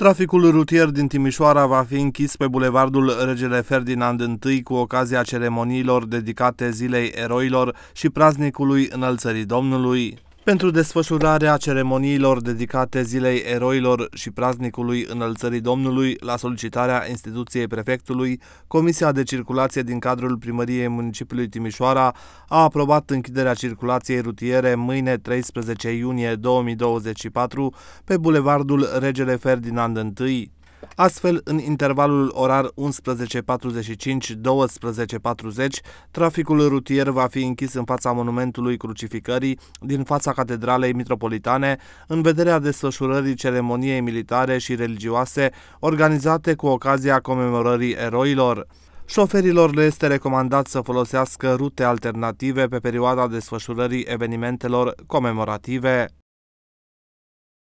Traficul rutier din Timișoara va fi închis pe bulevardul Regele Ferdinand I cu ocazia ceremoniilor dedicate Zilei Eroilor și praznicului Înălțării Domnului pentru desfășurarea ceremoniilor dedicate Zilei Eroilor și praznicului Înălțării Domnului la solicitarea instituției prefectului, Comisia de Circulație din cadrul Primăriei Municipiului Timișoara a aprobat închiderea circulației rutiere mâine 13 iunie 2024 pe Bulevardul Regele Ferdinand I. Astfel, în intervalul orar 11.45-12.40, traficul rutier va fi închis în fața Monumentului Crucificării, din fața Catedralei Metropolitane, în vederea desfășurării ceremoniei militare și religioase organizate cu ocazia comemorării eroilor. Șoferilor le este recomandat să folosească rute alternative pe perioada desfășurării evenimentelor comemorative.